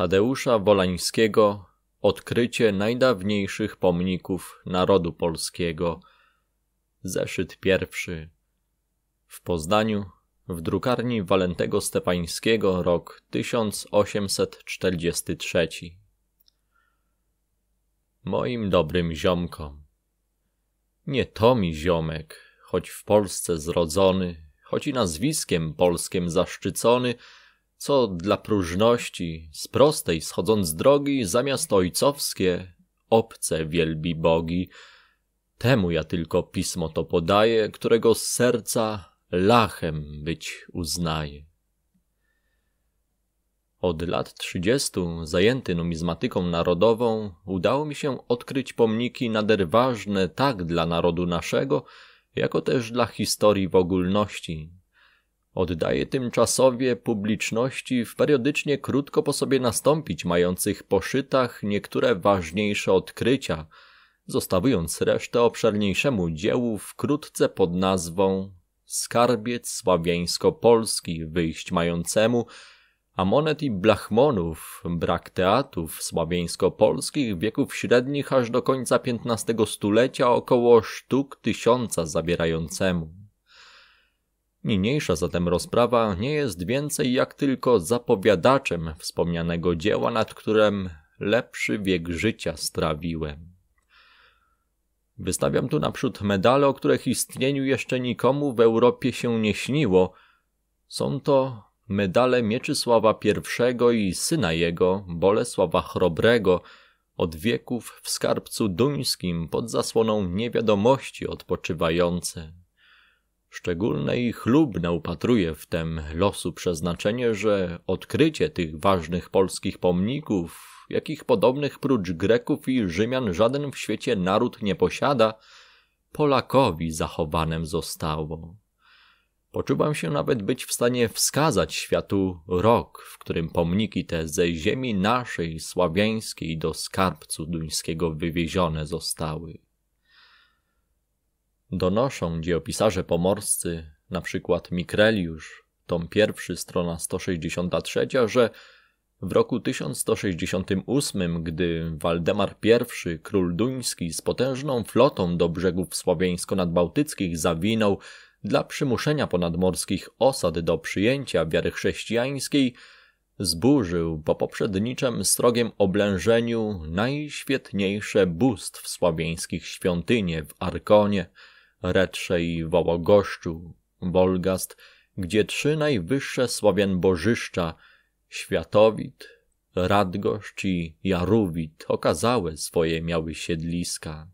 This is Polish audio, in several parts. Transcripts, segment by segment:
Tadeusza Wolańskiego Odkrycie najdawniejszych pomników narodu polskiego. Zeszyt pierwszy. W Poznaniu, w drukarni Walentego Stepańskiego, rok 1843. Moim dobrym ziomkom. Nie to mi ziomek, choć w Polsce zrodzony, choć i nazwiskiem polskim zaszczycony, co dla próżności, z prostej schodząc z drogi, zamiast ojcowskie, obce wielbi bogi. Temu ja tylko pismo to podaję, którego z serca lachem być uznaję. Od lat trzydziestu, zajęty numizmatyką narodową, udało mi się odkryć pomniki nader ważne tak dla narodu naszego, jako też dla historii w ogólności, Oddaje tymczasowie publiczności w periodycznie krótko po sobie nastąpić mających po szytach niektóre ważniejsze odkrycia, zostawiając resztę obszerniejszemu dziełu wkrótce pod nazwą Skarbiec Sławiańsko-Polski wyjść mającemu, a monet i blachmonów, brak teatów sławiańsko-polskich wieków średnich aż do końca XV stulecia około sztuk tysiąca zabierającemu. Niniejsza zatem rozprawa nie jest więcej jak tylko zapowiadaczem wspomnianego dzieła, nad którym lepszy wiek życia strawiłem. Wystawiam tu naprzód medale, o których istnieniu jeszcze nikomu w Europie się nie śniło. Są to medale Mieczysława I i syna jego, Bolesława Chrobrego, od wieków w skarbcu duńskim pod zasłoną niewiadomości odpoczywające. Szczególne i chlubne upatruje w tem losu przeznaczenie, że odkrycie tych ważnych polskich pomników, jakich podobnych prócz Greków i Rzymian żaden w świecie naród nie posiada, Polakowi zachowanym zostało. Poczuwam się nawet być w stanie wskazać światu rok, w którym pomniki te ze ziemi naszej sławiańskiej do skarbcu duńskiego wywiezione zostały. Donoszą dziejopisarze pomorscy, na przykład Mikreliusz, tom pierwszy, strona 163, że w roku 1168, gdy Waldemar I, król duński, z potężną flotą do brzegów słowiańsko-nadbałtyckich zawinął dla przymuszenia ponadmorskich osad do przyjęcia wiary chrześcijańskiej, zburzył po poprzedniczem srogiem oblężeniu najświetniejsze bóstw słowiańskich świątynie w Arkonie – Retrzej Wołogoszczu, Wolgast, gdzie trzy najwyższe Słowian bożyszcza, Światowit, Radgoszcz i Jaruwit, okazały swoje miały siedliska.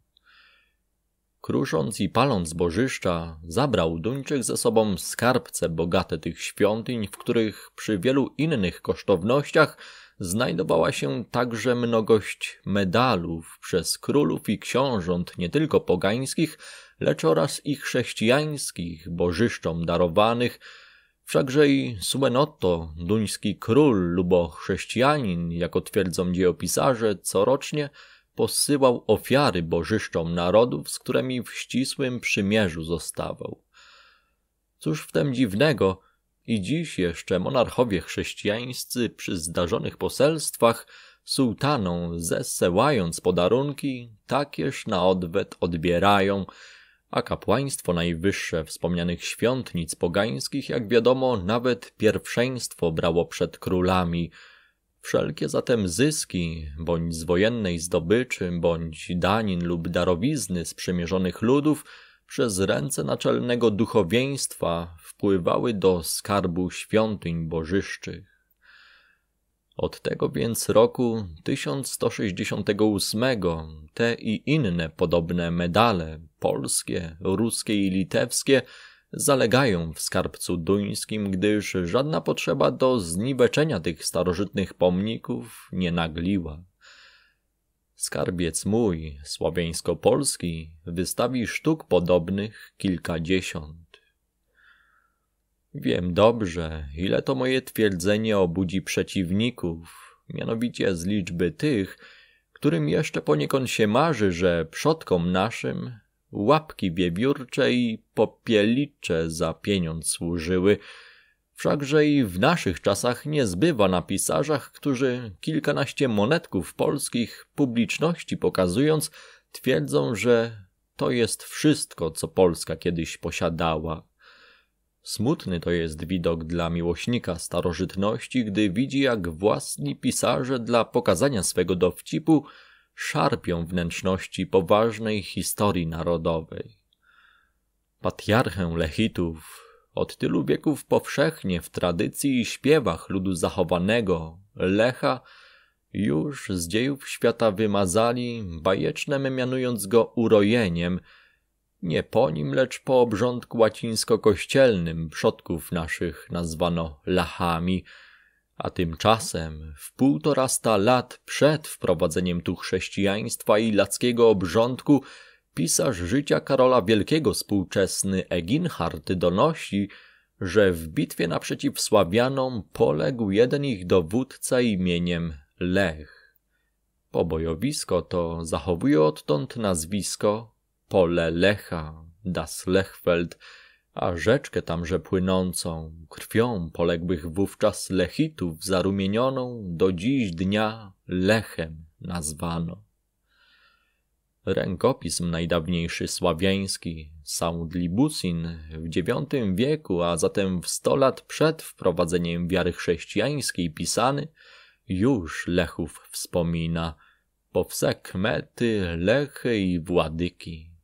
Krusząc i paląc bożyszcza, zabrał Duńczyk ze sobą skarbce bogate tych świątyń, w których przy wielu innych kosztownościach znajdowała się także mnogość medalów przez królów i książąt nie tylko pogańskich, lecz oraz i chrześcijańskich bożyszczom darowanych, wszakże i Suenotto, duński król lubo chrześcijanin, jako twierdzą dziejopisarze, corocznie posyłał ofiary bożyszczom narodów, z którymi w ścisłym przymierzu zostawał. Cóż w tym dziwnego, i dziś jeszcze monarchowie chrześcijańscy przy zdarzonych poselstwach sułtaną zesyłając podarunki, takież na odwet odbierają, a kapłaństwo najwyższe wspomnianych świątnic pogańskich, jak wiadomo, nawet pierwszeństwo brało przed królami. Wszelkie zatem zyski, bądź z wojennej zdobyczy, bądź danin lub darowizny sprzymierzonych ludów, przez ręce naczelnego duchowieństwa wpływały do skarbu świątyń bożyszczych. Od tego więc roku 1168 te i inne podobne medale polskie, ruskie i litewskie zalegają w skarbcu duńskim, gdyż żadna potrzeba do zniweczenia tych starożytnych pomników nie nagliła. Skarbiec mój, słowiańsko-polski, wystawi sztuk podobnych kilkadziesiąt. Wiem dobrze, ile to moje twierdzenie obudzi przeciwników, mianowicie z liczby tych, którym jeszcze poniekąd się marzy, że przodkom naszym łapki wiewiórcze i popielicze za pieniądz służyły. Wszakże i w naszych czasach nie zbywa na pisarzach, którzy kilkanaście monetków polskich publiczności pokazując, twierdzą, że to jest wszystko, co Polska kiedyś posiadała. Smutny to jest widok dla miłośnika starożytności, gdy widzi, jak własni pisarze dla pokazania swego dowcipu szarpią wnętrzności poważnej historii narodowej. Patriarchę Lechitów od tylu wieków powszechnie w tradycji i śpiewach ludu zachowanego, Lecha, już z dziejów świata wymazali, bajecznem mianując go urojeniem, nie po nim, lecz po obrządku łacińsko-kościelnym przodków naszych nazwano lachami – a tymczasem, w półtorasta lat przed wprowadzeniem tu chrześcijaństwa i lackiego obrządku, pisarz życia Karola Wielkiego współczesny Eginhard donosi, że w bitwie naprzeciw Sławianom poległ jeden ich dowódca imieniem Lech. Pobojowisko to zachowuje odtąd nazwisko Pole Lecha, das Lechfeld, a rzeczkę tamże płynącą, krwią poległych wówczas Lechitów zarumienioną do dziś dnia Lechem nazwano. Rękopism najdawniejszy sławiański, Saund Libusin, w IX wieku, a zatem w sto lat przed wprowadzeniem wiary chrześcijańskiej pisany, już Lechów wspomina powse mety lechy i władyki.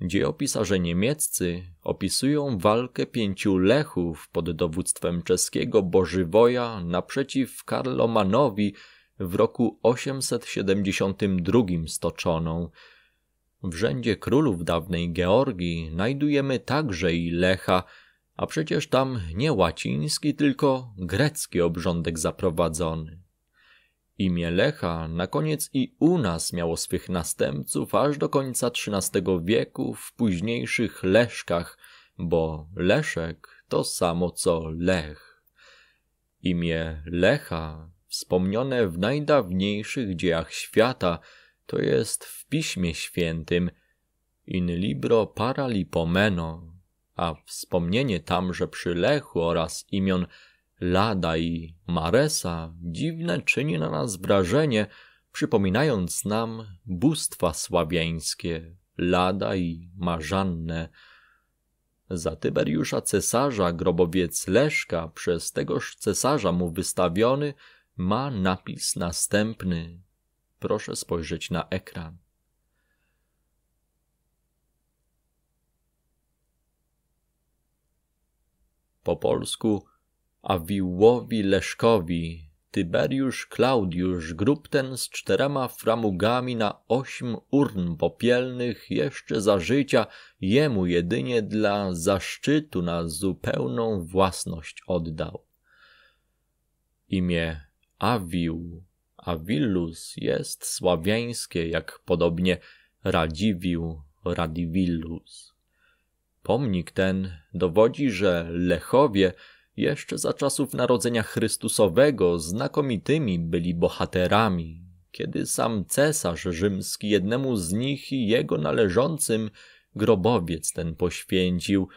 Dziejopisarze niemieccy opisują walkę pięciu lechów pod dowództwem czeskiego Bożywoja naprzeciw Karlomanowi w roku 872 stoczoną. W rzędzie królów dawnej Georgii znajdujemy także i lecha, a przecież tam nie łaciński, tylko grecki obrządek zaprowadzony. Imię Lecha na koniec i u nas miało swych następców aż do końca XIII wieku w późniejszych Leszkach, bo Leszek to samo co Lech. Imię Lecha wspomnione w najdawniejszych dziejach świata, to jest w Piśmie Świętym in libro para lipomeno, a wspomnienie tamże przy Lechu oraz imion Lada i Maresa dziwne czyni na nas wrażenie, przypominając nam bóstwa sławiańskie, Lada i Marzannę. Za Tyberiusza cesarza grobowiec Leszka przez tegoż cesarza mu wystawiony ma napis następny. Proszę spojrzeć na ekran. Po polsku a Leszkowi Tyberiusz Klaudiusz grób ten z czterema framugami na ośm urn popielnych jeszcze za życia jemu jedynie dla zaszczytu na zupełną własność oddał. Imię Awił, Avillus jest sławiańskie, jak podobnie Radziwił, Radivillus. Pomnik ten dowodzi, że Lechowie – jeszcze za czasów narodzenia Chrystusowego znakomitymi byli bohaterami, kiedy sam cesarz rzymski jednemu z nich i jego należącym grobowiec ten poświęcił,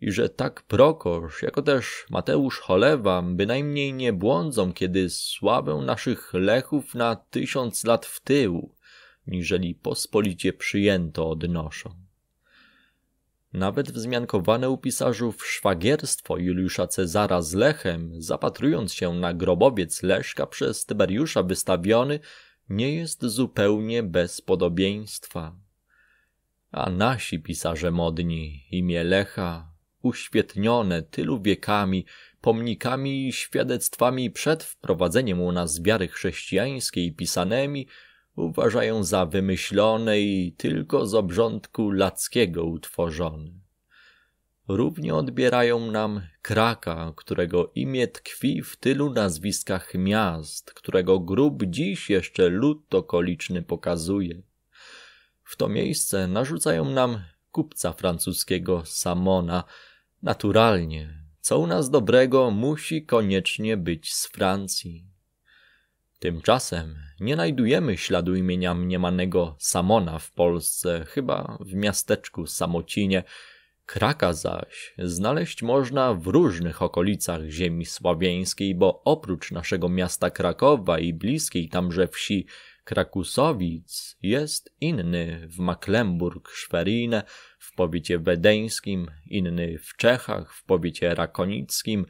i że tak Prokosz, jako też Mateusz Cholewa, bynajmniej nie błądzą, kiedy sławę naszych lechów na tysiąc lat w tył, niżeli pospolicie przyjęto odnoszą. Nawet wzmiankowane u pisarzów szwagierstwo Juliusza Cezara z Lechem, zapatrując się na grobowiec Leszka przez Tyberiusza wystawiony, nie jest zupełnie bez podobieństwa. A nasi pisarze modni, imię Lecha, uświetnione tylu wiekami, pomnikami i świadectwami przed wprowadzeniem u nas wiary chrześcijańskiej pisanymi, uważają za wymyślone i tylko z obrządku lackiego utworzone. Równie odbierają nam Kraka, którego imię tkwi w tylu nazwiskach miast, którego grób dziś jeszcze lud okoliczny pokazuje. W to miejsce narzucają nam kupca francuskiego Samona. Naturalnie, co u nas dobrego musi koniecznie być z Francji. Tymczasem nie znajdujemy śladu imienia mniemanego Samona w Polsce, chyba w miasteczku Samocinie. Kraka zaś znaleźć można w różnych okolicach ziemi sławieńskiej, bo oprócz naszego miasta Krakowa i bliskiej tamże wsi Krakusowic jest inny w Maklemburg-Schwerin, w powiecie wedeńskim, inny w Czechach, w powiecie rakonickim,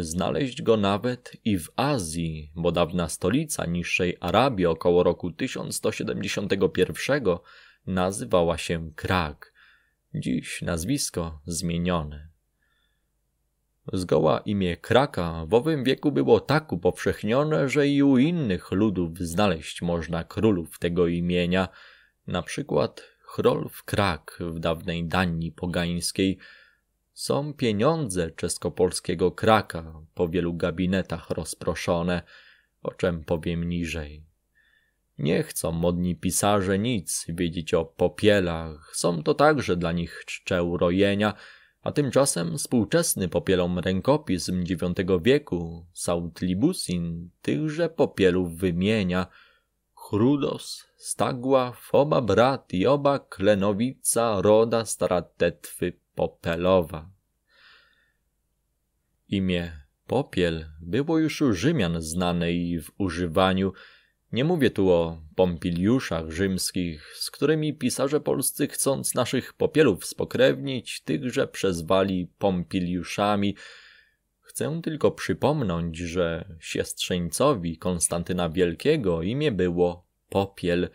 Znaleźć go nawet i w Azji, bo dawna stolica niższej Arabii około roku 1171 nazywała się Krak. Dziś nazwisko zmienione. Zgoła imię Kraka w owym wieku było tak upowszechnione, że i u innych ludów znaleźć można królów tego imienia, na przykład Hrolf Krak w dawnej Danii pogańskiej – są pieniądze czesko-polskiego kraka po wielu gabinetach rozproszone, o czym powiem niżej. Nie chcą modni pisarze nic wiedzieć o popielach, są to także dla nich czcze urojenia, a tymczasem współczesny popielom rękopis IX wieku, Sautlibusin, tychże popielów wymienia. Chrudos, Stagła, oba brat i oba Klenowica, Roda, Stara Tetwy, Popelowa. Imię Popiel było już u Rzymian znane i w używaniu. Nie mówię tu o pompiliuszach rzymskich, z którymi pisarze polscy chcąc naszych popielów spokrewnić, tychże przezwali pompiliuszami. Chcę tylko przypomnąć, że siostrzeńcowi Konstantyna Wielkiego imię było Popiel –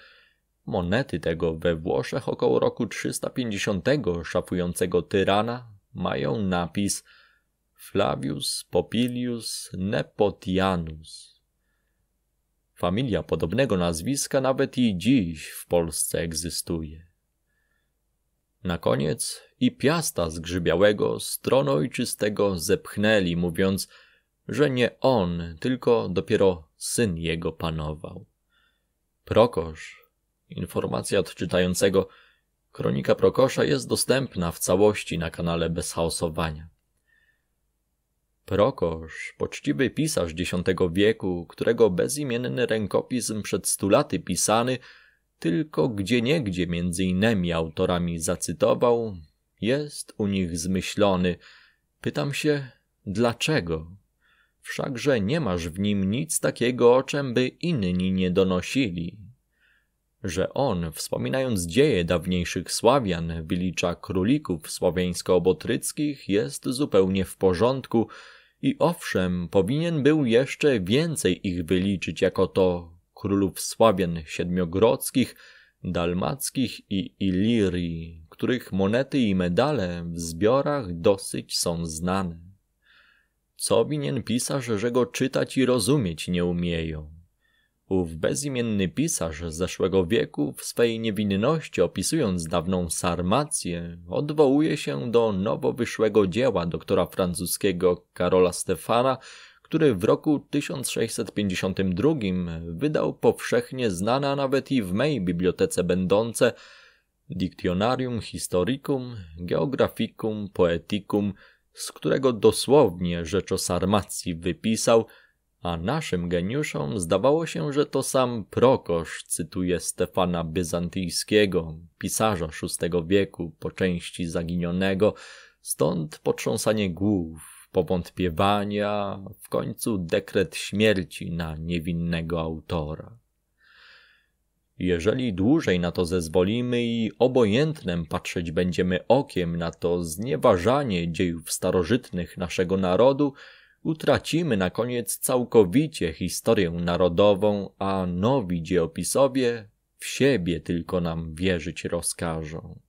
Monety tego we Włoszech około roku 350 szafującego tyrana mają napis Flavius Popilius Nepotianus. Familia podobnego nazwiska nawet i dziś w Polsce egzystuje. Na koniec i piasta zgrzybiałego ojczystego zepchnęli, mówiąc, że nie on, tylko dopiero syn jego panował. Prokosz Informacja od czytającego Kronika Prokosza jest dostępna w całości na kanale bez chaosowania. Prokosz, poczciwy pisarz X wieku, którego bezimienny rękopis przed stu laty pisany tylko gdzieniegdzie między innymi autorami zacytował, jest u nich zmyślony. Pytam się, dlaczego? Wszakże nie masz w nim nic takiego, o czym by inni nie donosili, że on, wspominając dzieje dawniejszych Sławian, wylicza królików słowiańsko-obotryckich, jest zupełnie w porządku i owszem, powinien był jeszcze więcej ich wyliczyć jako to królów Sławian siedmiogrodzkich, dalmackich i Ilirii, których monety i medale w zbiorach dosyć są znane. Co winien pisarz, że go czytać i rozumieć nie umieją? Ów bezimienny pisarz z zeszłego wieku w swej niewinności opisując dawną Sarmację odwołuje się do nowo wyszłego dzieła doktora francuskiego Karola Stefana, który w roku 1652 wydał powszechnie znane a nawet i w mej bibliotece będące Dictionarium Historicum Geographicum Poeticum, z którego dosłownie rzecz o Sarmacji wypisał – a naszym geniuszom zdawało się, że to sam Prokosz cytuje Stefana Byzantyjskiego, pisarza VI wieku, po części zaginionego, stąd potrząsanie głów, powątpiewania, w końcu dekret śmierci na niewinnego autora. Jeżeli dłużej na to zezwolimy i obojętnem patrzeć będziemy okiem na to znieważanie dziejów starożytnych naszego narodu, Utracimy na koniec całkowicie historię narodową, a nowi dzieopisowie w siebie tylko nam wierzyć rozkażą.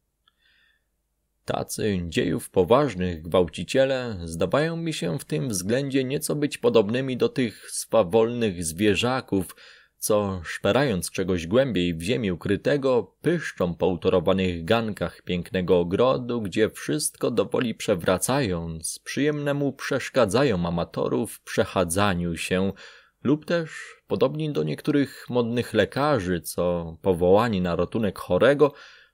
Tacy dziejów poważnych gwałciciele zdawają mi się w tym względzie nieco być podobnymi do tych swawolnych zwierzaków, co, szperając czegoś głębiej w ziemi ukrytego, pyszczą po utorowanych gankach pięknego ogrodu, gdzie wszystko dowoli przewracając, przyjemnemu przeszkadzają amatorów w przechadzaniu się, lub też, podobnie do niektórych modnych lekarzy, co powołani na ratunek chorego,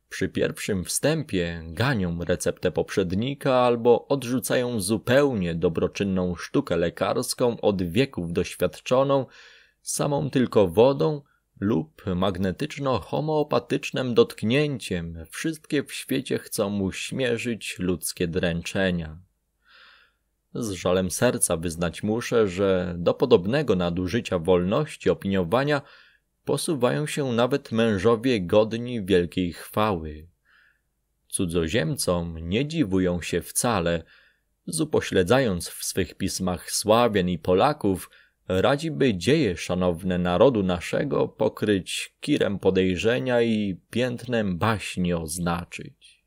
przy pierwszym wstępie ganią receptę poprzednika albo odrzucają zupełnie dobroczynną sztukę lekarską od wieków doświadczoną, samą tylko wodą lub magnetyczno-homeopatycznym dotknięciem wszystkie w świecie chcą śmierzyć ludzkie dręczenia. Z żalem serca wyznać muszę, że do podobnego nadużycia wolności opiniowania posuwają się nawet mężowie godni wielkiej chwały. Cudzoziemcom nie dziwują się wcale, zupośledzając w swych pismach Sławien i Polaków – radziby dzieje szanowne narodu naszego pokryć kirem podejrzenia i piętnem baśni oznaczyć.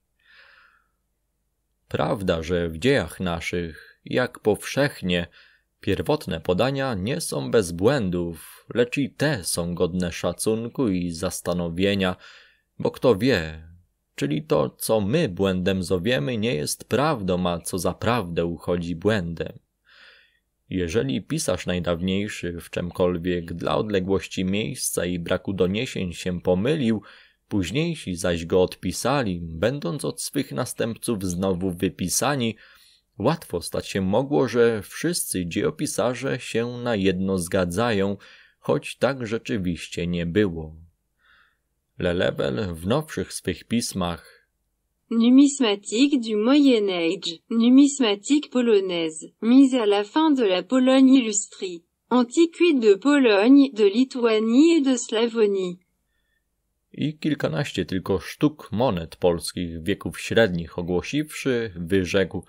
Prawda, że w dziejach naszych, jak powszechnie, pierwotne podania nie są bez błędów, lecz i te są godne szacunku i zastanowienia, bo kto wie, czyli to, co my błędem zowiemy, nie jest prawdą, a co za prawdę uchodzi błędem. Jeżeli pisarz najdawniejszy w czemkolwiek dla odległości miejsca i braku doniesień się pomylił, późniejsi zaś go odpisali, będąc od swych następców znowu wypisani, łatwo stać się mogło, że wszyscy dziejopisarze się na jedno zgadzają, choć tak rzeczywiście nie było. Lelebel w nowszych swych pismach Numismatique du Moyen Numismatique polonaise. Mise à la fin de la Pologne Antiquité de Pologne, de Lituanie et de Slavonie. I kilkanaście tylko sztuk monet polskich wieków średnich ogłosiwszy, wyrzekł,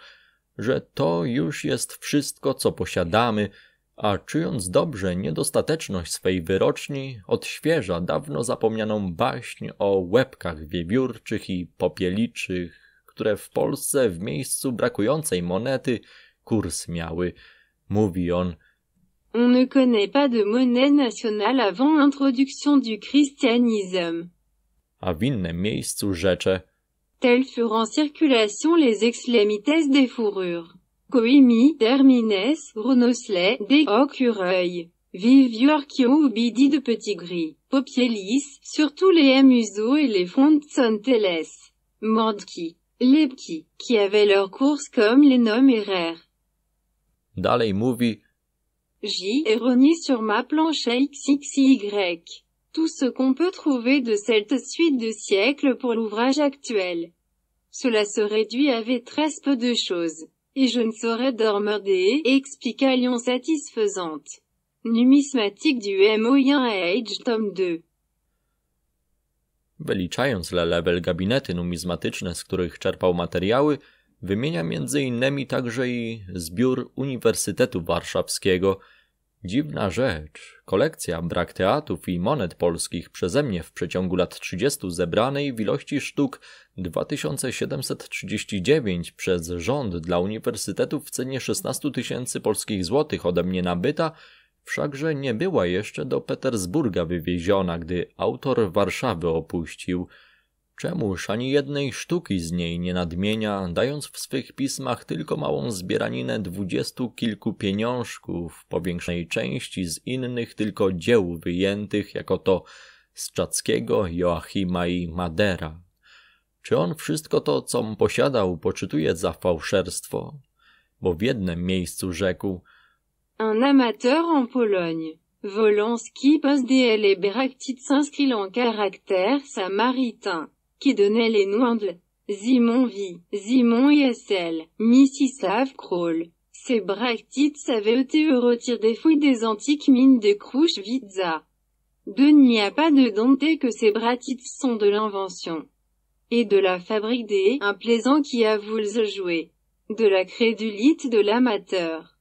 że to już jest wszystko, co posiadamy, a czując dobrze niedostateczność swej wyroczni, odświeża dawno zapomnianą baśń o łebkach wiewiórczych i popieliczych, które w Polsce w miejscu brakującej monety kurs miały. Mówi on. On ne connaît pas de monnaie nationale avant l'introduction du christianisme. A w innym miejscu rzecze. Telles furent en circulation les extrémités des fourrures. Coimi, Dermines, Ronoslet, des ocureuil Vivior Bidi de Petit Gris, Popielis, surtout les Muso et les Fontsontelles, Mordki, Lepki, qui avaient leur course comme les noms erreurs. les Movie. J. Eroni sur ma planche XXY. Tout ce qu'on peut trouver de cette suite de siècles pour l'ouvrage actuel. Cela se réduit à très peu de choses. et je ne saurais dormir des explication satisfaisantes. Numismatique du Moyen Age, tome 2 Wyliczając dla Level gabinety numizmatyczne, z których czerpał materiały, wymienia m.in. także i zbiór Uniwersytetu Warszawskiego. Dziwna rzecz, Kolekcja, brak teatów i monet polskich przeze mnie w przeciągu lat 30 zebranej w ilości sztuk 2739 przez rząd dla uniwersytetów w cenie 16 tysięcy polskich złotych ode mnie nabyta, wszakże nie była jeszcze do Petersburga wywieziona, gdy autor Warszawy opuścił. Czemuż ani jednej sztuki z niej nie nadmienia, dając w swych pismach tylko małą zbieraninę dwudziestu kilku pieniążków, po większej części z innych tylko dzieł wyjętych jako to z Czackiego, Joachima i Madera. Czy on wszystko to, co posiadał, poczytuje za fałszerstwo? Bo w jednym miejscu rzekł Un amateur en Pologne. Volant qui passe s'inscrit en caractère samaritain. qui donnait les noms de Zimon V, Zimon missy save Kroll. Ces bractites avaient été retirés des fouilles des antiques mines de Krushvitsa. De n'y a pas de dompté que ces bractites sont de l'invention et de la fabrique des un plaisant qui a voulu jouer, de la crédulité de l'amateur.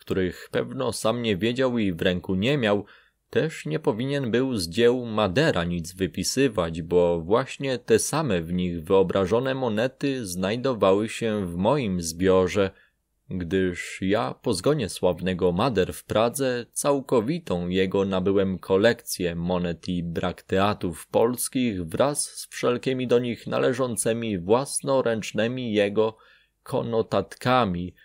których sam nie wiedział i w ręku nie miał, Też nie powinien był z dzieł Madera nic wypisywać, bo właśnie te same w nich wyobrażone monety znajdowały się w moim zbiorze, gdyż ja po zgonie sławnego Mader w Pradze całkowitą jego nabyłem kolekcję monet i brakteatów polskich wraz z wszelkimi do nich należącymi własnoręcznymi jego konotatkami –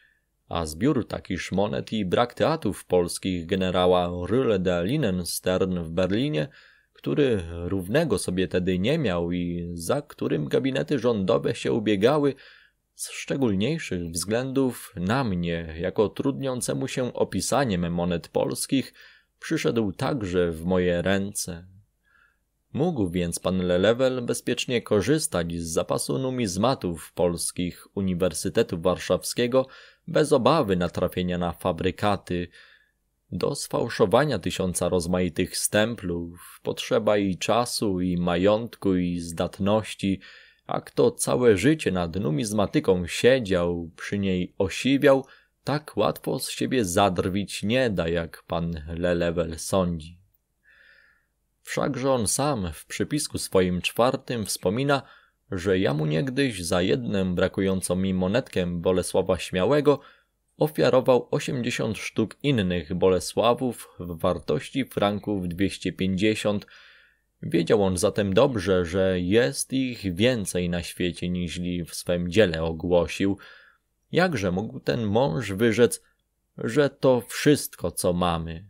a zbiór takich monet i brak teatrów polskich generała Ryle de Linenstern w Berlinie, który równego sobie tedy nie miał i za którym gabinety rządowe się ubiegały, z szczególniejszych względów na mnie, jako trudniącemu się opisaniem monet polskich, przyszedł także w moje ręce. Mógł więc pan Lelewel bezpiecznie korzystać z zapasu numizmatów polskich Uniwersytetu Warszawskiego, bez obawy natrafienia na fabrykaty. Do sfałszowania tysiąca rozmaitych stemplów potrzeba i czasu, i majątku, i zdatności, a kto całe życie nad numizmatyką siedział, przy niej osiwiał, tak łatwo z siebie zadrwić nie da, jak pan Lelewel sądzi. Wszakże on sam w przypisku swoim czwartym wspomina – że ja mu niegdyś za jednym brakującą mi monetkę Bolesława Śmiałego ofiarował 80 sztuk innych Bolesławów w wartości franków 250. Wiedział on zatem dobrze, że jest ich więcej na świecie niźli w swem dziele ogłosił. Jakże mógł ten mąż wyrzec, że to wszystko, co mamy?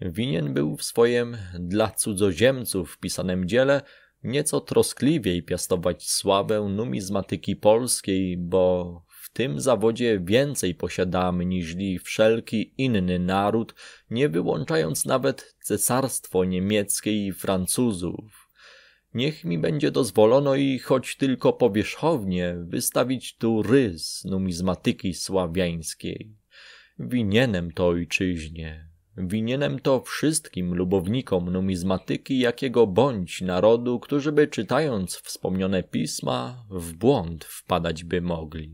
Winien był w swojem dla cudzoziemców pisanym dziele nieco troskliwiej piastować sławę numizmatyki polskiej, bo w tym zawodzie więcej posiadamy niż wszelki inny naród, nie wyłączając nawet cesarstwo niemieckie i Francuzów. Niech mi będzie dozwolono i choć tylko powierzchownie wystawić tu rys numizmatyki sławiańskiej. Winienem to ojczyźnie. Winienem to wszystkim lubownikom numizmatyki jakiego bądź narodu, którzy by czytając wspomniane pisma w błąd wpadać by mogli.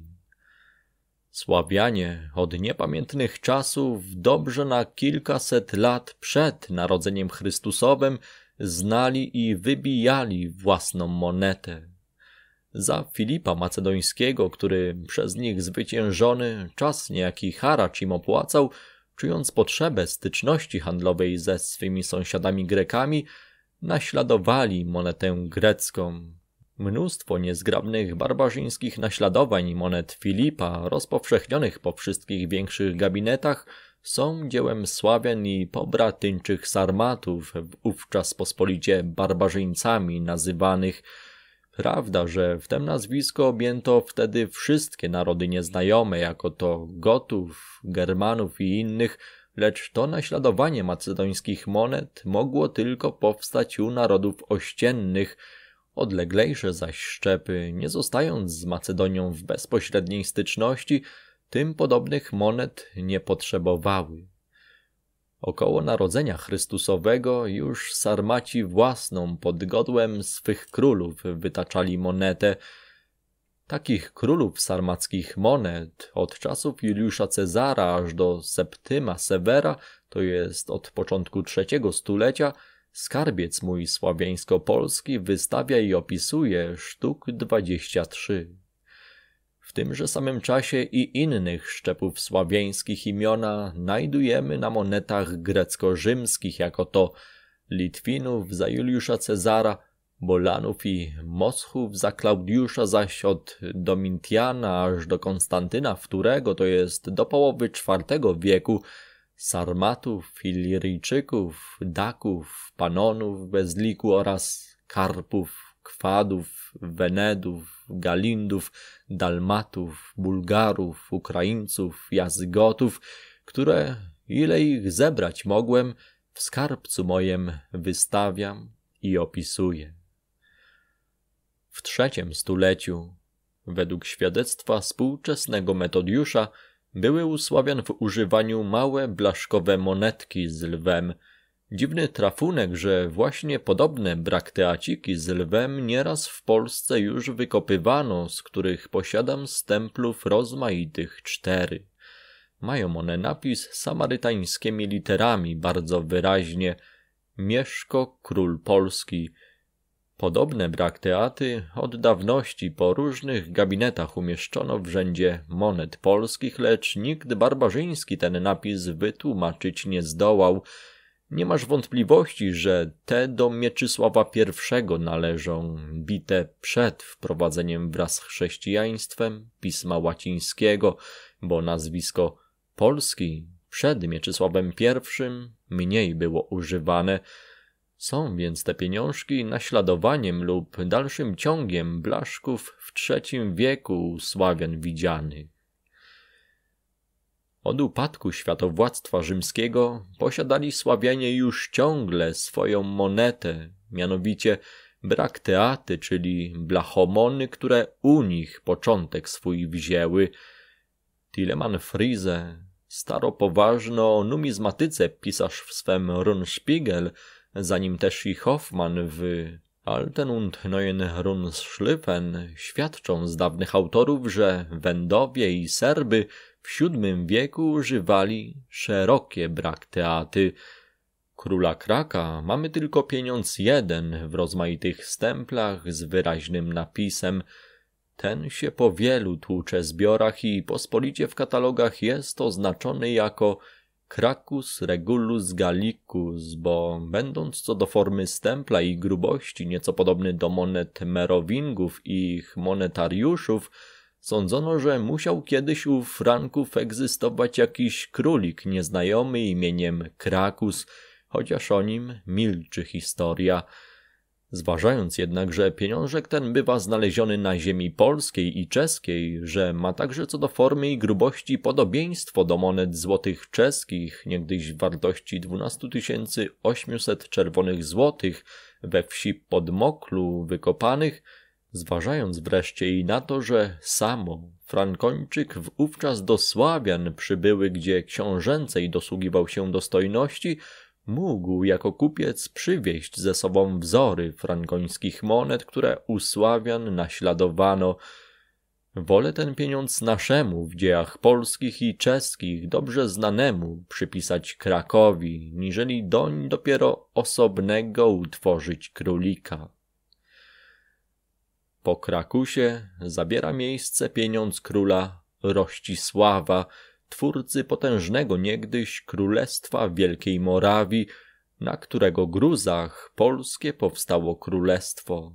Sławianie od niepamiętnych czasów, dobrze na kilkaset lat przed narodzeniem Chrystusowym, znali i wybijali własną monetę. Za Filipa Macedońskiego, który przez nich zwyciężony, czas niejaki haracz im opłacał, czując potrzebę styczności handlowej ze swymi sąsiadami Grekami, naśladowali monetę grecką. Mnóstwo niezgrabnych barbarzyńskich naśladowań monet Filipa, rozpowszechnionych po wszystkich większych gabinetach, są dziełem Sławian i pobratyńczych Sarmatów, wówczas pospolicie barbarzyńcami nazywanych, Prawda, że w tym nazwisko objęto wtedy wszystkie narody nieznajome, jako to Gotów, Germanów i innych, lecz to naśladowanie macedońskich monet mogło tylko powstać u narodów ościennych, odleglejsze zaś szczepy, nie zostając z Macedonią w bezpośredniej styczności, tym podobnych monet nie potrzebowały. Około narodzenia Chrystusowego już Sarmaci własną pod godłem swych królów wytaczali monetę. Takich królów sarmackich monet od czasów Juliusza Cezara aż do Septyma Severa, to jest od początku trzeciego stulecia, skarbiec mój sławiańsko-polski wystawia i opisuje sztuk 23. W tymże samym czasie i innych szczepów słowiańskich imiona znajdujemy na monetach grecko-rzymskich jako to Litwinów za Juliusza Cezara, Bolanów i Moschów za Klaudiusza zaś od Domintiana aż do Konstantyna II, to jest do połowy IV wieku, Sarmatów, Iliryjczyków, Daków, Panonów bez liku oraz Karpów, Kwadów, Wenedów, Galindów, Dalmatów, Bulgarów, Ukraińców, Jazygotów, które, ile ich zebrać mogłem, w skarbcu mojem wystawiam i opisuję. W trzecim stuleciu, według świadectwa współczesnego metodiusza, były u w używaniu małe blaszkowe monetki z lwem – Dziwny trafunek, że właśnie podobne brakteaciki z lwem nieraz w Polsce już wykopywano, z których posiadam stemplów rozmaitych cztery. Mają one napis samarytańskimi literami bardzo wyraźnie Mieszko Król Polski. Podobne brakteaty od dawności po różnych gabinetach umieszczono w rzędzie monet polskich, lecz nikt barbarzyński ten napis wytłumaczyć nie zdołał – nie masz wątpliwości, że te do Mieczysława I należą, bite przed wprowadzeniem wraz z chrześcijaństwem pisma łacińskiego, bo nazwisko Polski przed Mieczysławem I mniej było używane. Są więc te pieniążki naśladowaniem lub dalszym ciągiem blaszków w III wieku Sławian widzianych. Od upadku światowładztwa rzymskiego posiadali Sławianie już ciągle swoją monetę, mianowicie brak teaty, czyli blachomony, które u nich początek swój wzięły. Tileman Frize, staropoważno o numizmatyce pisarz w swem Rundspiegel, zanim też i Hoffmann w Alten und Neuen Rundschliffen świadczą z dawnych autorów, że Wendowie i Serby w VII wieku używali szerokie brak teaty. Króla Kraka mamy tylko pieniądz jeden w rozmaitych stemplach z wyraźnym napisem. Ten się po wielu tłucze zbiorach i pospolicie w katalogach jest oznaczony jako Krakus regulus gallicus, bo będąc co do formy stempla i grubości nieco podobny do monet merowingów i ich monetariuszów, Sądzono, że musiał kiedyś u Franków egzystować jakiś królik nieznajomy imieniem Krakus, chociaż o nim milczy historia. Zważając jednak, że pieniążek ten bywa znaleziony na ziemi polskiej i czeskiej, że ma także co do formy i grubości podobieństwo do monet złotych czeskich, niegdyś w wartości 12 800 czerwonych złotych we wsi Podmoklu wykopanych, Zważając wreszcie i na to, że samo Frankończyk wówczas do Sławian przybyły, gdzie książęcej dosługiwał się dostojności, mógł jako kupiec przywieźć ze sobą wzory frankońskich monet, które u Sławian naśladowano. Wolę ten pieniądz naszemu w dziejach polskich i czeskich, dobrze znanemu, przypisać Krakowi, niżeli doń dopiero osobnego utworzyć królika. Po Krakusie zabiera miejsce pieniądz króla Rościsława, twórcy potężnego niegdyś Królestwa Wielkiej Morawii, na którego gruzach polskie powstało królestwo.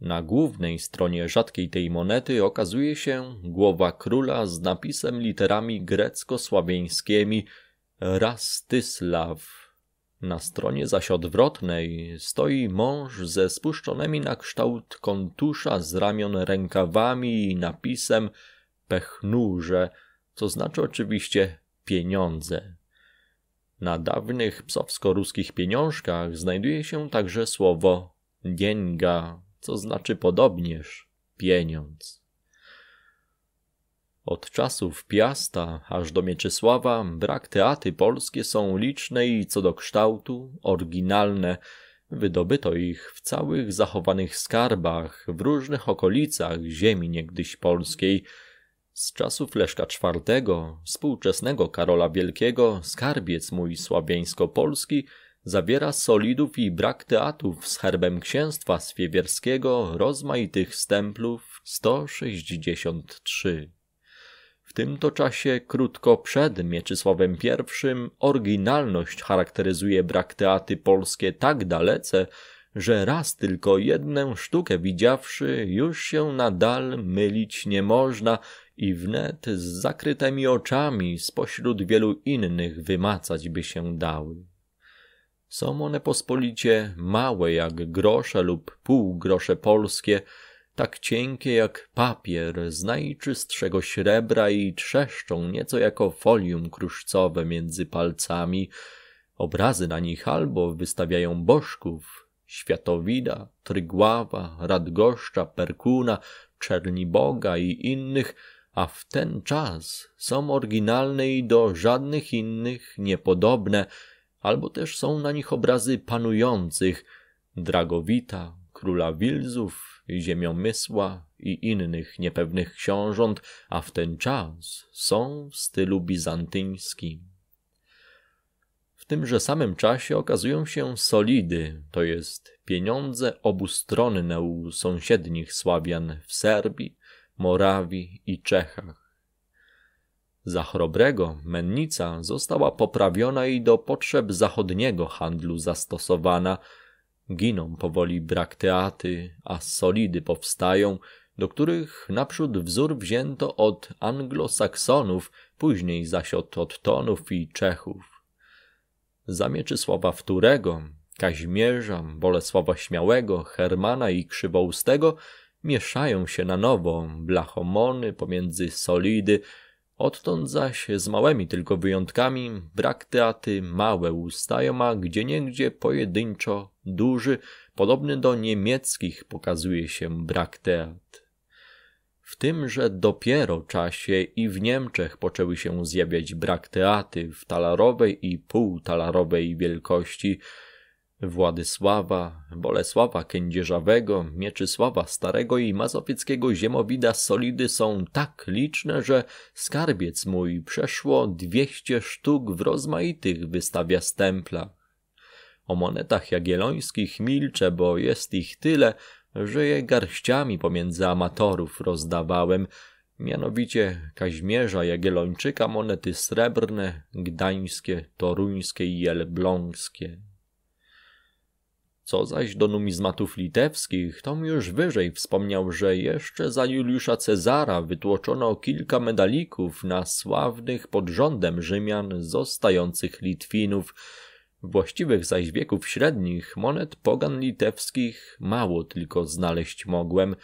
Na głównej stronie rzadkiej tej monety okazuje się głowa króla z napisem literami grecko-sławieńskimi Rastysław. Na stronie zaś odwrotnej stoi mąż ze spuszczonymi na kształt kontusza z ramion rękawami i napisem pechnurze, co znaczy oczywiście pieniądze. Na dawnych psowsko-ruskich pieniążkach znajduje się także słowo dienga, co znaczy podobnież pieniądz. Od czasów Piasta aż do Mieczysława brak teaty polskie są liczne i co do kształtu oryginalne. Wydobyto ich w całych zachowanych skarbach w różnych okolicach ziemi niegdyś polskiej. Z czasów Leszka IV, współczesnego Karola Wielkiego, skarbiec mój sławiańsko-polski zawiera solidów i brak teatów z herbem księstwa swiewierskiego rozmaitych stemplów 163. W tym to czasie, krótko przed Mieczysławem I, oryginalność charakteryzuje brak teaty polskie tak dalece, że raz tylko jedną sztukę widziawszy, już się nadal mylić nie można i wnet z zakrytymi oczami spośród wielu innych wymacać by się dały. Są one pospolicie małe jak grosze lub półgrosze polskie, tak cienkie jak papier, z najczystszego srebra i trzeszczą nieco jako folium kruszcowe między palcami. Obrazy na nich albo wystawiają bożków, światowida, trygława, radgoszcza, perkuna, czerni boga i innych, a w ten czas są oryginalne i do żadnych innych niepodobne, albo też są na nich obrazy panujących, Dragowita, króla Wilzów, Ziemiomysła i innych niepewnych książąt, a w ten czas są w stylu bizantyńskim. W tymże samym czasie okazują się solidy, to jest pieniądze obustronne u sąsiednich Sławian w Serbii, Morawii i Czechach. Za chrobrego mennica została poprawiona i do potrzeb zachodniego handlu zastosowana – Giną powoli brakteaty, a solidy powstają, do których naprzód wzór wzięto od anglosaksonów, później zaś od Ottonów i Czechów. Za Mieczysława Wtórego, Kaźmierza, Bolesława Śmiałego, Hermana i Krzywoustego mieszają się na nowo blachomony pomiędzy solidy, Odtąd zaś, z małymi tylko wyjątkami, brak teaty małe ustają, a gdzieniegdzie pojedynczo duży, podobny do niemieckich pokazuje się brak teat. W tymże dopiero czasie i w Niemczech poczęły się zjawiać brak teaty w talarowej i półtalarowej wielkości, Władysława, Bolesława Kędzierzawego, Mieczysława Starego i mazowieckiego ziemowida solidy są tak liczne, że skarbiec mój przeszło dwieście sztuk w rozmaitych wystawia stempla. O monetach jagiellońskich milczę, bo jest ich tyle, że je garściami pomiędzy amatorów rozdawałem, mianowicie Kaźmierza Jagiellończyka monety srebrne, gdańskie, toruńskie i elbląskie. Co zaś do numizmatów litewskich, tom już wyżej wspomniał, że jeszcze za Juliusza Cezara wytłoczono kilka medalików na sławnych pod rządem Rzymian zostających Litwinów. Właściwych zaś wieków średnich monet pogan litewskich mało tylko znaleźć mogłem.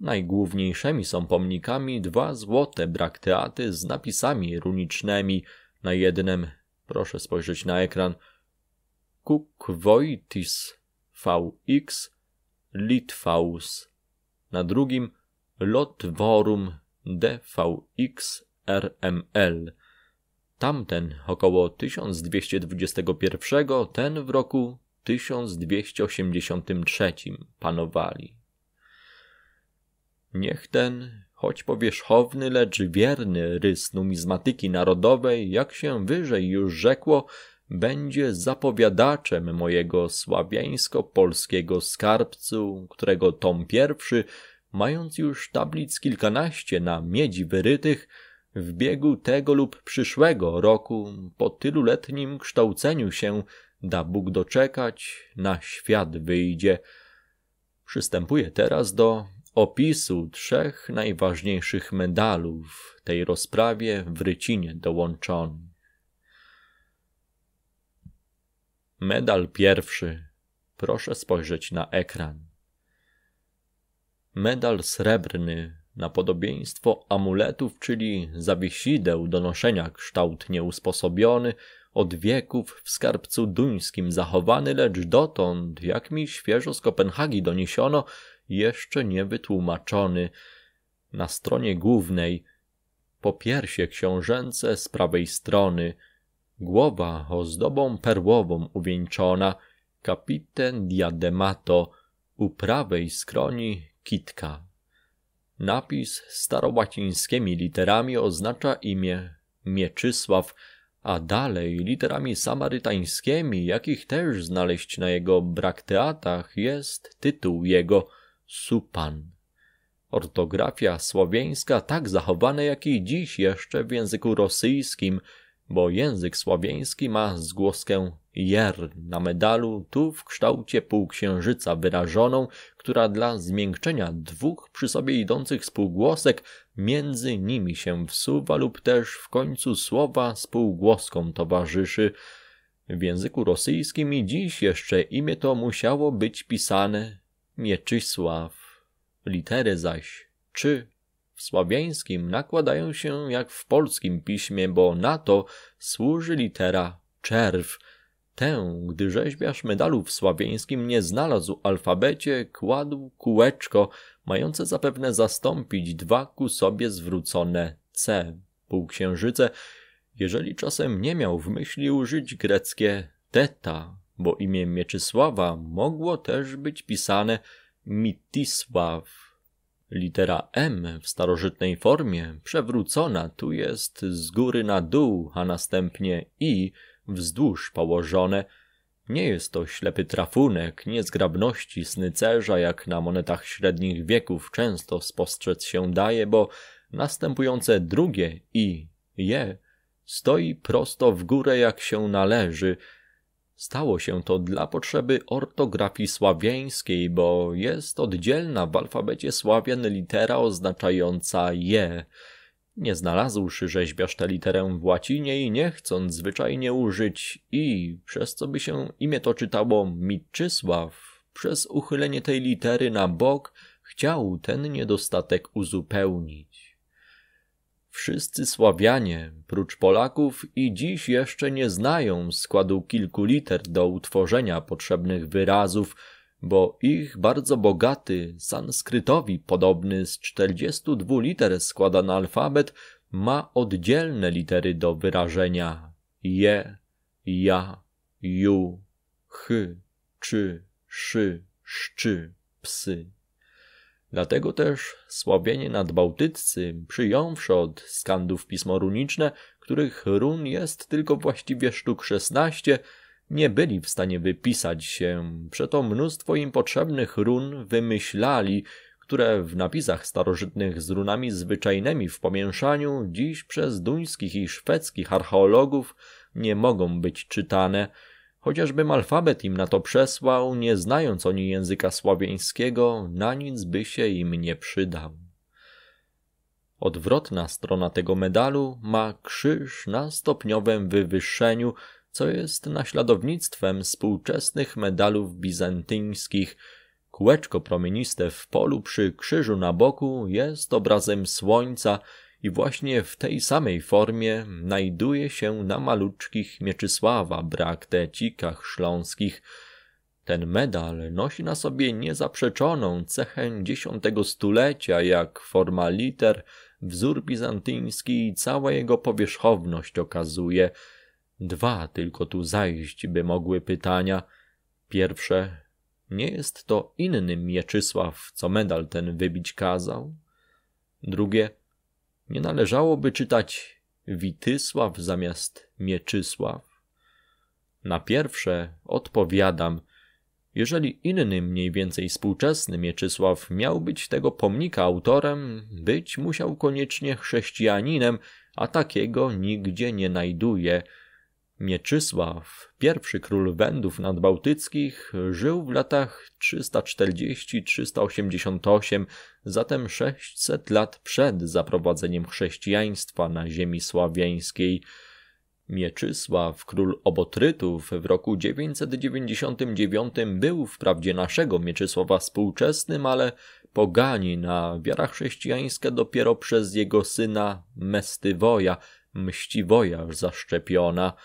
Najgłówniejszymi są pomnikami dwa złote brakteaty z napisami runicznymi. Na jednym, proszę spojrzeć na ekran – Kukwoitis VX Litvaus, na drugim Lotworum DVX RML. Tamten około 1221, ten w roku 1283 panowali. Niech ten, choć powierzchowny, lecz wierny rys numizmatyki narodowej, jak się wyżej już rzekło, będzie zapowiadaczem mojego sławiańsko-polskiego skarbcu, którego tom pierwszy, mając już tablic kilkanaście na miedzi wyrytych, w biegu tego lub przyszłego roku, po tyluletnim kształceniu się, da Bóg doczekać, na świat wyjdzie. Przystępuję teraz do opisu trzech najważniejszych medalów tej rozprawie w Rycinie dołączonych. Medal pierwszy. Proszę spojrzeć na ekran. Medal srebrny na podobieństwo amuletów, czyli zawiesideł do noszenia kształt nieusposobiony, od wieków w skarbcu duńskim zachowany, lecz dotąd, jak mi świeżo z Kopenhagi doniesiono, jeszcze niewytłumaczony. Na stronie głównej, po piersie książęce z prawej strony – Głowa ozdobą perłową uwieńczona, kapiten diademato, u prawej skroni kitka. Napis starołacińskimi literami oznacza imię Mieczysław, a dalej literami samarytańskimi, jakich też znaleźć na jego brakteatach, jest tytuł jego Supan. Ortografia słowiańska tak zachowana, jak i dziś jeszcze w języku rosyjskim – bo język słowiański ma zgłoskę jer na medalu, tu w kształcie półksiężyca wyrażoną, która dla zmiękczenia dwóch przy sobie idących spółgłosek między nimi się wsuwa lub też w końcu słowa z towarzyszy. W języku rosyjskim i dziś jeszcze imię to musiało być pisane Mieczysław. Litery zaś czy w słowiańskim nakładają się jak w polskim piśmie, bo na to służy litera czerw. Tę, gdy rzeźbiarz medalu w słowiańskim nie znalazł alfabecie, kładł kółeczko, mające zapewne zastąpić dwa ku sobie zwrócone C. Półksiężyce, jeżeli czasem nie miał w myśli użyć greckie teta, bo imię Mieczysława mogło też być pisane Mitisław. Litera M w starożytnej formie przewrócona tu jest z góry na dół, a następnie I wzdłuż położone. Nie jest to ślepy trafunek niezgrabności snycerza, jak na monetach średnich wieków często spostrzec się daje, bo następujące drugie I, je, stoi prosto w górę jak się należy – Stało się to dla potrzeby ortografii sławiańskiej, bo jest oddzielna w alfabecie Sławian litera oznaczająca je. Nie znalazłszy rzeźbiarz tę literę w łacinie i nie chcąc zwyczajnie użyć i, przez co by się imię to czytało Mitczysław, przez uchylenie tej litery na bok, chciał ten niedostatek uzupełnić. Wszyscy Sławianie, prócz Polaków, i dziś jeszcze nie znają składu kilku liter do utworzenia potrzebnych wyrazów, bo ich bardzo bogaty, sanskrytowi podobny z 42 liter składany alfabet ma oddzielne litery do wyrażenia je, ja, ju, chy, czy, szy, szczy, psy. Dlatego też Słowieni nadbałtyccy, przyjąwszy od Skandów pismo runiczne, których run jest tylko właściwie sztuk szesnaście, nie byli w stanie wypisać się, przeto mnóstwo im potrzebnych run wymyślali, które w napisach starożytnych z runami zwyczajnymi w pomieszaniu dziś przez duńskich i szwedzkich archeologów nie mogą być czytane, Chociażbym alfabet im na to przesłał, nie znając oni języka słowiańskiego, na nic by się im nie przydał. Odwrotna strona tego medalu ma krzyż na stopniowym wywyższeniu, co jest naśladownictwem współczesnych medalów bizantyńskich. Kółeczko promieniste w polu przy krzyżu na boku jest obrazem słońca, i właśnie w tej samej formie znajduje się na maluczkich Mieczysława braktecikach śląskich. Ten medal nosi na sobie niezaprzeczoną cechę dziesiątego stulecia, jak forma liter, wzór bizantyński i cała jego powierzchowność okazuje. Dwa tylko tu zajść by mogły pytania. Pierwsze, nie jest to inny Mieczysław, co medal ten wybić kazał? Drugie, nie należałoby czytać Witysław zamiast Mieczysław. Na pierwsze odpowiadam, jeżeli inny, mniej więcej współczesny Mieczysław miał być tego pomnika autorem, być musiał koniecznie chrześcijaninem, a takiego nigdzie nie najduje – Mieczysław, pierwszy król Wendów nadbałtyckich, żył w latach 340-388, zatem 600 lat przed zaprowadzeniem chrześcijaństwa na ziemi sławieńskiej. Mieczysław, król Obotrytów, w roku 999 był wprawdzie naszego Mieczysława współczesnym, ale pogani na wiara chrześcijańska dopiero przez jego syna Mestywoja, mściwoja zaszczepiona –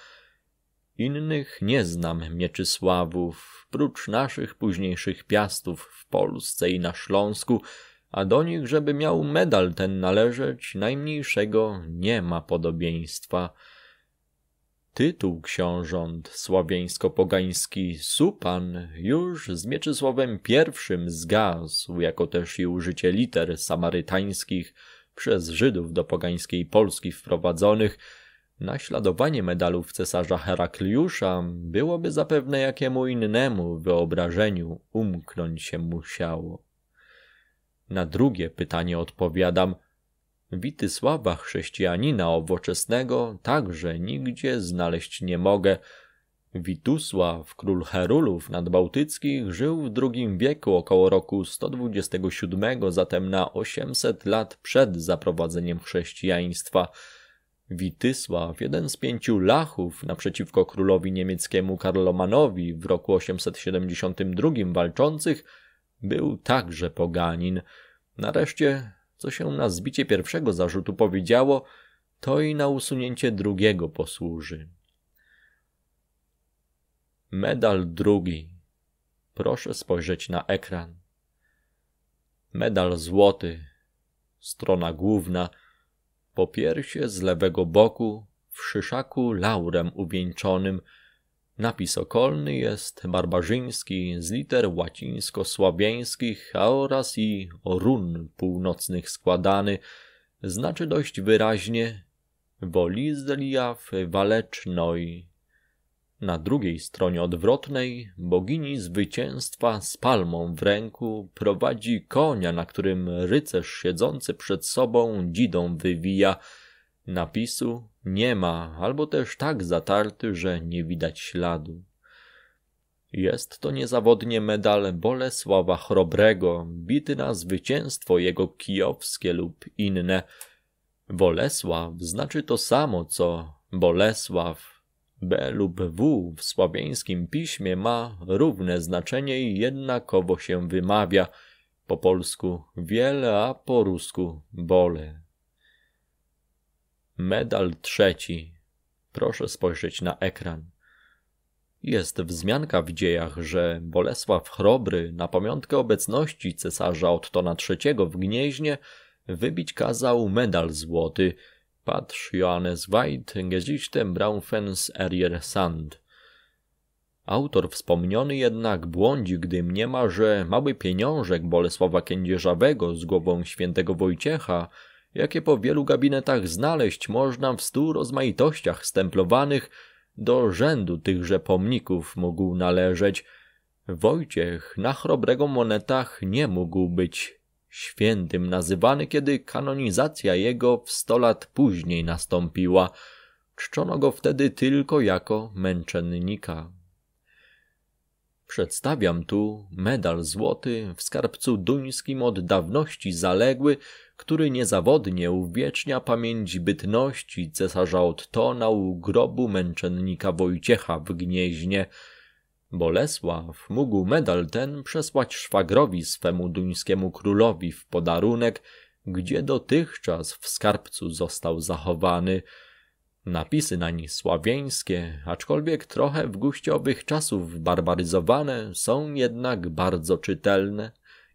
Innych nie znam Mieczysławów, prócz naszych późniejszych piastów w Polsce i na Śląsku, a do nich, żeby miał medal ten należeć, najmniejszego nie ma podobieństwa. Tytuł książąt słowiańsko-pogański Supan już z Mieczysławem I zgasł, jako też i użycie liter samarytańskich przez Żydów do pogańskiej Polski wprowadzonych, Naśladowanie medalów cesarza Herakliusza byłoby zapewne jakiemu innemu wyobrażeniu umknąć się musiało. Na drugie pytanie odpowiadam. Witysława chrześcijanina owoczesnego także nigdzie znaleźć nie mogę. Witusław, król Herulów nadbałtyckich, żył w II wieku około roku 127, zatem na 800 lat przed zaprowadzeniem chrześcijaństwa – Witysław, jeden z pięciu Lachów, naprzeciwko królowi niemieckiemu Karlomanowi w roku 872 walczących, był także poganin. Nareszcie, co się na zbicie pierwszego zarzutu powiedziało, to i na usunięcie drugiego posłuży. Medal drugi. Proszę spojrzeć na ekran. Medal złoty. Strona główna – po piersie z lewego boku, w szyszaku laurem uwieńczonym, napis okolny jest barbarzyński z liter łacińsko-słabiańskich oraz i run północnych składany, znaczy dość wyraźnie Wolizliaw walecznoj na drugiej stronie odwrotnej bogini zwycięstwa z palmą w ręku prowadzi konia, na którym rycerz siedzący przed sobą dzidą wywija. Napisu nie ma, albo też tak zatarty, że nie widać śladu. Jest to niezawodnie medal Bolesława Chrobrego, bity na zwycięstwo jego kijowskie lub inne. Bolesław znaczy to samo co Bolesław, B lub W w słowiańskim piśmie ma równe znaczenie i jednakowo się wymawia. Po polsku wiele, a po rusku bole. Medal trzeci. Proszę spojrzeć na ekran. Jest wzmianka w dziejach, że Bolesław Chrobry na pamiątkę obecności cesarza Ottona III w Gnieźnie wybić kazał medal złoty – Johannes Weid, Gesichte Braunfels Erier Sand. Autor wspomniony jednak błądzi, gdy mniema, że mały pieniążek Bolesława Kędzierzawego z głową świętego Wojciecha, jakie po wielu gabinetach znaleźć można w stu rozmaitościach stemplowanych, do rzędu tychże pomników mógł należeć. Wojciech na chrobrego monetach nie mógł być świętym nazywany, kiedy kanonizacja jego w sto lat później nastąpiła. Czczono go wtedy tylko jako męczennika. Przedstawiam tu medal złoty w skarbcu duńskim od dawności zaległy, który niezawodnie uwiecznia pamięć bytności cesarza Ottona u grobu męczennika Wojciecha w Gnieźnie – Bolesław mógł medal ten przesłać szwagrowi swemu duńskiemu królowi w podarunek, gdzie dotychczas w skarbcu został zachowany. Napisy nań sławieńskie, aczkolwiek trochę w guście owych czasów barbaryzowane, są jednak bardzo czytelne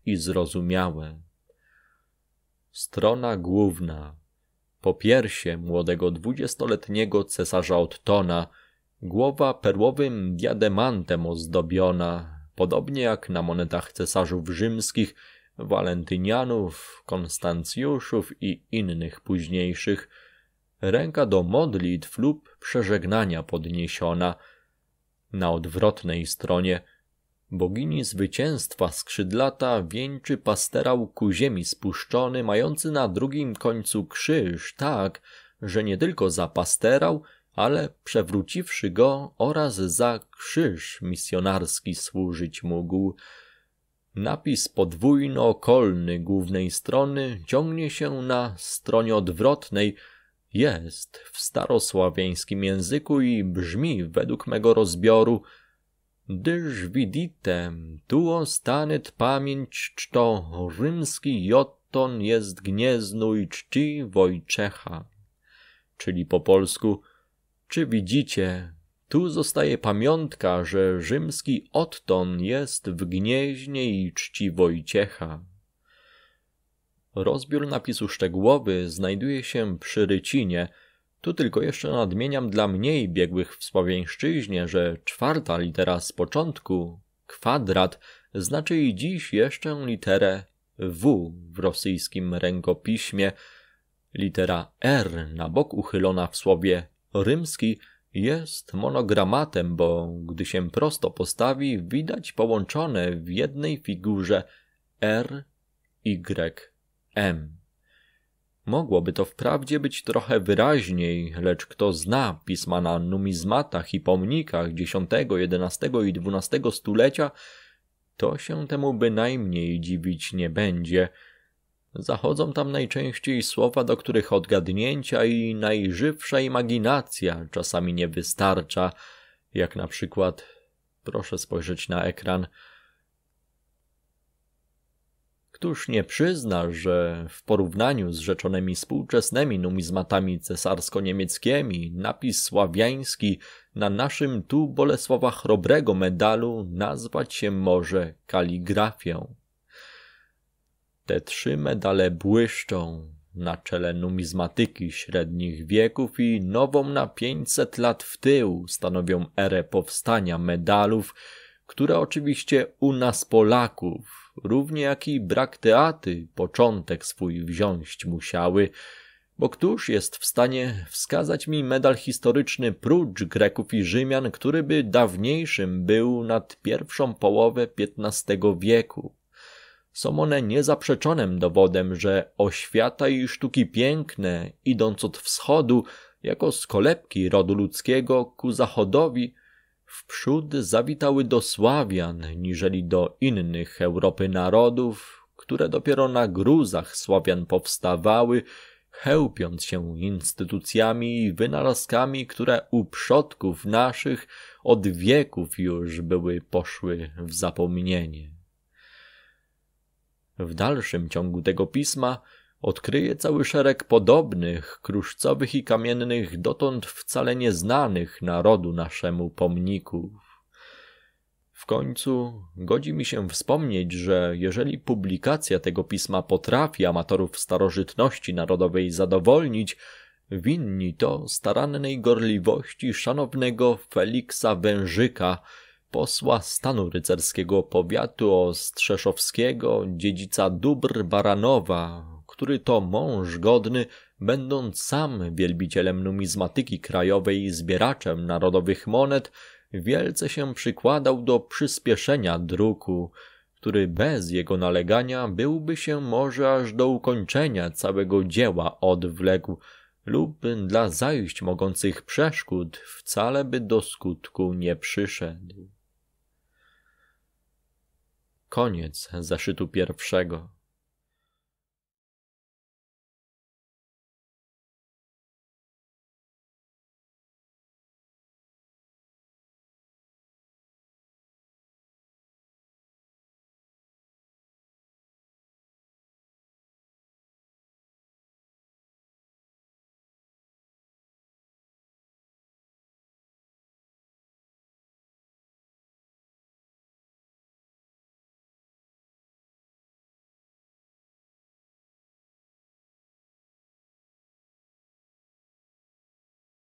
i zrozumiałe. Strona główna. Po piersie młodego dwudziestoletniego cesarza Ottona – Głowa perłowym diademantem ozdobiona, podobnie jak na monetach cesarzów rzymskich, walentynianów, konstancjuszów i innych późniejszych, ręka do modlitw lub przeżegnania podniesiona. Na odwrotnej stronie bogini zwycięstwa skrzydlata wieńczy pasterał ku ziemi spuszczony, mający na drugim końcu krzyż, tak, że nie tylko zapasterał, ale przewróciwszy go oraz za krzyż misjonarski służyć mógł. Napis podwójno-okolny głównej strony ciągnie się na stronie odwrotnej, jest w starosławieńskim języku i brzmi według mego rozbioru Dyż vidite, tuo ostanet pamięć czto rzymski jotton jest gnieznu i czci Czyli po polsku czy widzicie? Tu zostaje pamiątka, że rzymski Otton jest w gnieźnie i czci Wojciecha. Rozbiór napisu szczegółowy znajduje się przy Rycinie. Tu tylko jeszcze nadmieniam dla mniej biegłych w Słowieńszczyźnie, że czwarta litera z początku, kwadrat, znaczy i dziś jeszcze literę W w rosyjskim rękopiśmie, litera R na bok uchylona w słowie rymski jest monogramatem, bo gdy się prosto postawi, widać połączone w jednej figurze R, Y, M. Mogłoby to wprawdzie być trochę wyraźniej, lecz kto zna pisma na numizmatach i pomnikach X, XI i XII stulecia, to się temu bynajmniej dziwić nie będzie – Zachodzą tam najczęściej słowa, do których odgadnięcia i najżywsza imaginacja czasami nie wystarcza, jak na przykład proszę spojrzeć na ekran. Któż nie przyzna, że w porównaniu z rzeczonymi współczesnymi numizmatami cesarsko-niemieckimi, napis sławiański na naszym tu Bolesława Chrobrego medalu nazwać się może kaligrafią. Te trzy medale błyszczą na czele numizmatyki średnich wieków i nową na 500 lat w tył stanowią erę powstania medalów, która oczywiście u nas Polaków, równie jak i brak teaty, początek swój wziąć musiały, bo któż jest w stanie wskazać mi medal historyczny prócz Greków i Rzymian, który by dawniejszym był nad pierwszą połowę XV wieku? Są one niezaprzeczonym dowodem, że oświata i sztuki piękne, idąc od wschodu, jako skolebki rodu ludzkiego ku zachodowi, wprzód zawitały do Sławian, niżeli do innych Europy narodów, które dopiero na gruzach Sławian powstawały, chełpiąc się instytucjami i wynalazkami, które u przodków naszych od wieków już były poszły w zapomnienie. W dalszym ciągu tego pisma odkryje cały szereg podobnych, kruszcowych i kamiennych, dotąd wcale nieznanych narodu naszemu pomników. W końcu godzi mi się wspomnieć, że jeżeli publikacja tego pisma potrafi amatorów starożytności narodowej zadowolnić, winni to starannej gorliwości szanownego Feliksa Wężyka, posła stanu rycerskiego powiatu ostrzeszowskiego, dziedzica Dóbr Baranowa, który to mąż godny, będąc sam wielbicielem numizmatyki krajowej i zbieraczem narodowych monet, wielce się przykładał do przyspieszenia druku, który bez jego nalegania byłby się może aż do ukończenia całego dzieła odwległ, lub dla zajść mogących przeszkód wcale by do skutku nie przyszedł. Koniec zaszytu pierwszego.